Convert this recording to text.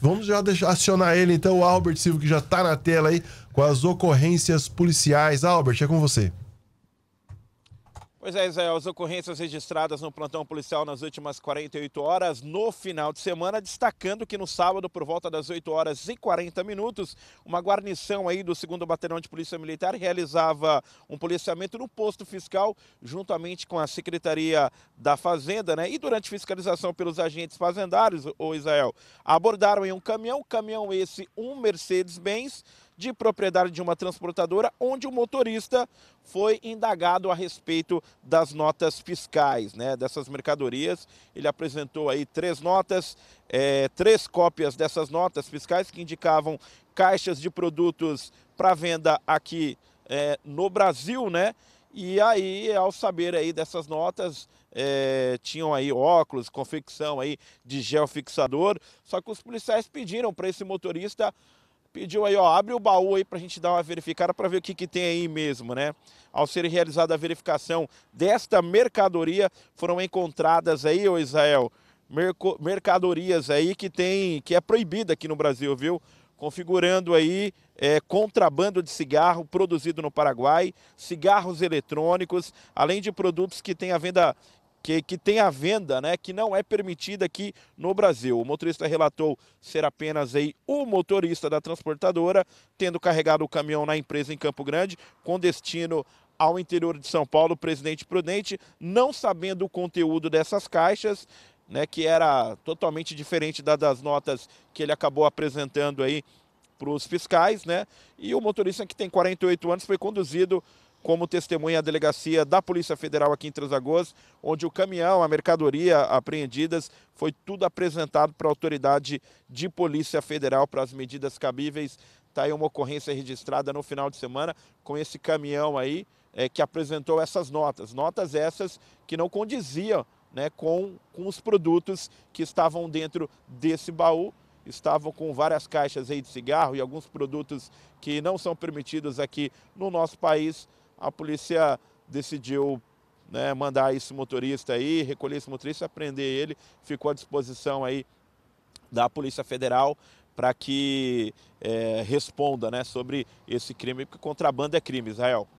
Vamos já deixar, acionar ele então, o Albert Silva, que já está na tela aí, com as ocorrências policiais. Albert, é com você. Pois é, Israel, as ocorrências registradas no plantão policial nas últimas 48 horas no final de semana, destacando que no sábado, por volta das 8 horas e 40 minutos, uma guarnição aí do 2 Batalhão de Polícia Militar realizava um policiamento no posto fiscal, juntamente com a Secretaria da Fazenda, né? E durante fiscalização pelos agentes fazendários, o Israel, abordaram em um caminhão, caminhão esse, um Mercedes-Benz, de propriedade de uma transportadora, onde o motorista foi indagado a respeito das notas fiscais, né, dessas mercadorias. Ele apresentou aí três notas, é, três cópias dessas notas fiscais que indicavam caixas de produtos para venda aqui é, no Brasil, né? E aí, ao saber aí dessas notas, é, tinham aí óculos, confecção aí de gel fixador. Só que os policiais pediram para esse motorista pediu aí, ó, abre o baú aí para a gente dar uma verificada para ver o que, que tem aí mesmo, né? Ao ser realizada a verificação desta mercadoria, foram encontradas aí, ô Israel, mercadorias aí que tem, que é proibida aqui no Brasil, viu? Configurando aí é, contrabando de cigarro produzido no Paraguai, cigarros eletrônicos, além de produtos que têm a venda que, que tem a venda, né, que não é permitida aqui no Brasil. O motorista relatou ser apenas aí o motorista da transportadora, tendo carregado o caminhão na empresa em Campo Grande, com destino ao interior de São Paulo, presidente Prudente, não sabendo o conteúdo dessas caixas, né, que era totalmente diferente da, das notas que ele acabou apresentando aí para os fiscais, né? E o motorista que tem 48 anos foi conduzido como testemunha a delegacia da Polícia Federal aqui em Três Lagoas, onde o caminhão, a mercadoria apreendidas, foi tudo apresentado para a autoridade de Polícia Federal para as medidas cabíveis. Está aí uma ocorrência registrada no final de semana com esse caminhão aí é, que apresentou essas notas. Notas essas que não condiziam né, com, com os produtos que estavam dentro desse baú estavam com várias caixas aí de cigarro e alguns produtos que não são permitidos aqui no nosso país a polícia decidiu né, mandar esse motorista aí, recolher esse motorista, prender ele, ficou à disposição aí da Polícia Federal para que é, responda né, sobre esse crime, porque contrabando é crime, Israel.